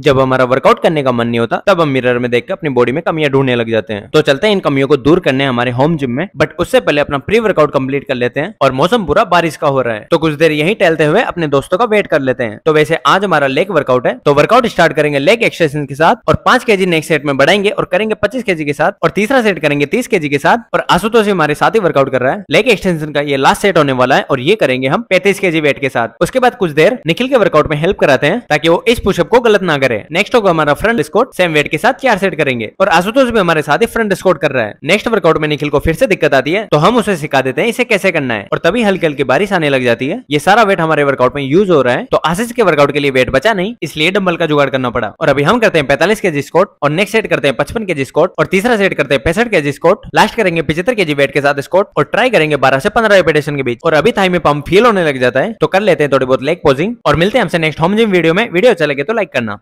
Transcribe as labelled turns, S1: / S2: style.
S1: जब हमारा वर्कआउट करने का मन नहीं होता तब हम मिरर में देख के अपनी बॉडी में कमियां ढूंढने लग जाते हैं तो चलते हैं इन कमियों को दूर करने हमारे होम जिम में बट उससे पहले अपना प्री वर्कआउट कंप्लीट कर लेते हैं और मौसम पूरा बारिश का हो रहा है तो कुछ देर यही टहलते हुए अपने दोस्तों का वेट कर लेते हैं तो वैसे आज हमारा लेग वर्कआउट है तो वर्कआउट स्टार्ट करेंगे लेग एक्सरसाइज के साथ और पांच के नेक्स्ट सेट में बढ़ाएंगे और करेंगे पच्चीस के के साथ और तीसरा सेट करेंगे तीस के के साथ और आशुतोष हमारे साथ ही वर्कआउट कर रहा है लेग एक्सटेंशन का ये लास्ट सेट होने वाला है और ये करेंगे हम पैंतीस के वेट के साथ उसके बाद कुछ देर निखिल के वर्कआउट में हेल्प कराते हैं ताकि वो इस पुशअप को गलत ना करें नेक्स्ट होगा हमारा फ्रंट स्कोट सेम वेट के साथ चार सेट करेंगे और आशुतोष भी हमारे साथ ही फ्रंट स्कोट कर रहा है नेक्स्ट वर्कआउट में निखिल को फिर से दिक्कत आती है तो हम उसे सिखा देते हैं इसे कैसे करना है और तभी हल्की हल्की बारिश आने लग जाती है ये सारा वेट हमारे वर्कआउट में यूज हो रहा है तो आशीष के वर्कआउट के लिए वेट बचा नहीं इसलिए डम्बल का जुगाड़ करना पड़ा और अभी हम करते हैं पैंतालीस के जी स्कोट और नेक्स्ट सेट करते हैं पचपन के जी स्कोट और तीसरा सेट करते हैं पैसठ के जी स्कोट लास्ट करेंगे पिछहत्तर के जी वेट के साथ स्कोट और ट्राई करेंगे बारह से पंद्रह रिपीटेशन के बीच और अभी थाई में पंप फील होने लग जाता है तो कर लेते हैं थोड़ी बहुत लेग पोजिंग और मिलते हैं हमसे नेक्स्ट होम जिम वीडियो में वीडियो अच्छा लगे तो लाइक करना